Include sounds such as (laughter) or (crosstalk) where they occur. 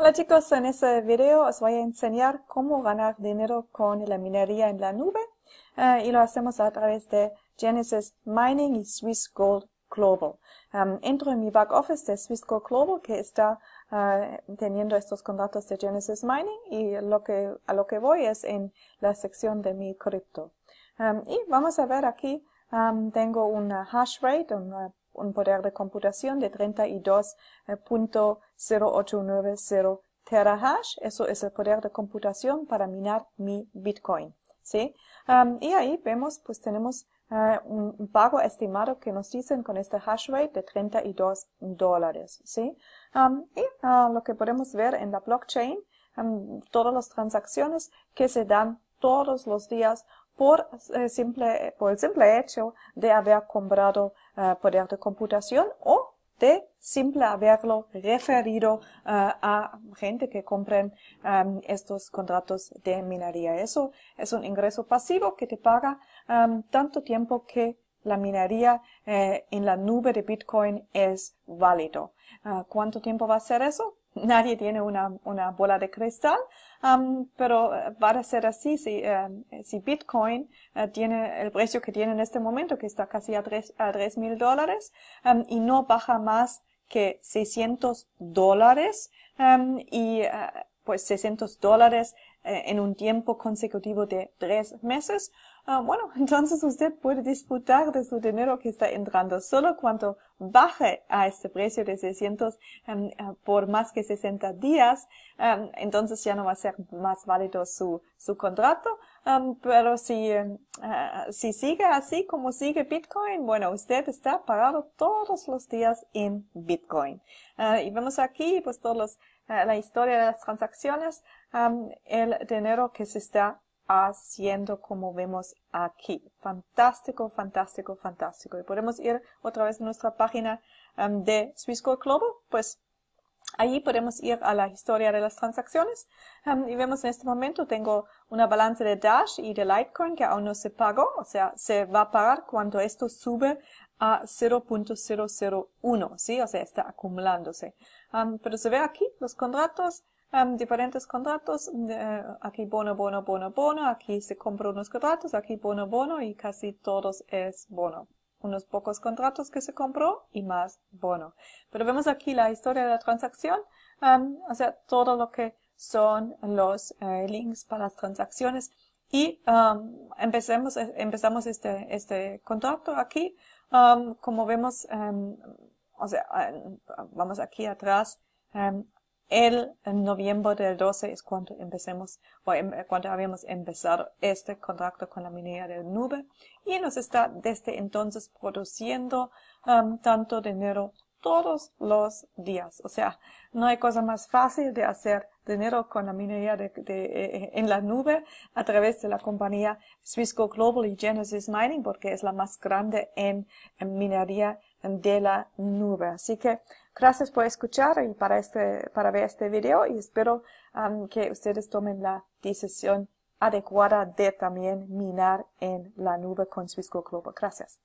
Hola chicos, en este video os voy a enseñar cómo ganar dinero con la minería en la nube eh, y lo hacemos a través de Genesis Mining y Swiss Gold Global. entro en mi back office de Swiss Gold Global que está eh, teniendo estos contratos de Genesis Mining y a lo que voy es en la sección de mi cripto. y vamos a ver aquí, tengo una hash rate, un poder de computación de 32.0890 eh, terahash. Eso es el poder de computación para minar mi Bitcoin. ¿sí? y ahí vemos, pues tenemos eh, un pago estimado que nos dicen con este hash rate de 32 dólares, ¿sí? y ah, lo que podemos ver en la blockchain, todas las transacciones que se dan todos los días por, eh, simple, por el simple hecho de haber comprado Ah, poder de computación o de simple haberlo referido ah, a gente que compren ah, estos contratos de minería. Eso es un ingreso pasivo que te paga tanto tiempo que la minería eh, en la nube de Bitcoin es válido. ¿Cuánto tiempo va a ser eso? (laughs) nadie tiene una, una bola de cristal, pero va eh, a ser así si, eh, si Bitcoin eh, tiene el precio que tiene en este momento, que está casi a tres a mil dólares, y no baja más que 600 dólares, y pues 600 dólares eh, en un tiempo consecutivo de tres meses, ah, bueno, (laughs) entonces usted puede disfrutar de su dinero que está entrando. Solo cuando baje a este precio de 600 em, ah, por más que 60 días, em, entonces ya no va a ser más válido su, su contrato. Em, pero si, ah, si sigue así como sigue Bitcoin, bueno, usted está pagado todos los días en Bitcoin. y vemos aquí pues todos los eh, la historia de las transacciones, el dinero que se está haciendo como vemos aquí. Fantástico, fantástico, fantástico. Y podemos ir otra vez a nuestra página de Swisscore pues Allí podemos ir a la historia de las transacciones em, y vemos en este momento tengo una balanza de Dash y de Litecoin que aún no se pagó, o sea, se va a pagar cuando esto sube a 0.001, ¿sí? O sea, está acumulándose. Em, pero se ve aquí los contratos, em, diferentes contratos, eh, aquí bono, bono, bono, bono, aquí se compró unos contratos, aquí bono, bono y casi todos es bono unos pocos contratos que se compró y más bono. Pero vemos aquí la historia de la transacción, o sea, todo lo que son los eh, links para las transacciones. Y empecemos, eh, empezamos este, este contrato aquí. como vemos, em, o sea, em, vamos aquí atrás em, el noviembre del 12 es cuando empecemos, o em, cuando habíamos empezado este contrato con la minería de Nube y nos está desde entonces produciendo um, tanto dinero todos los días. O sea, no hay cosa más fácil de hacer dinero con la minería eh, eh, en la nube a través de la compañía Swissco Global y Genesis Mining porque es la más grande en, en minería de la nube. Así que gracias por escuchar y para, este, para ver este video y espero um, que ustedes tomen la decisión adecuada de también minar en la nube con Swissco Global. Gracias.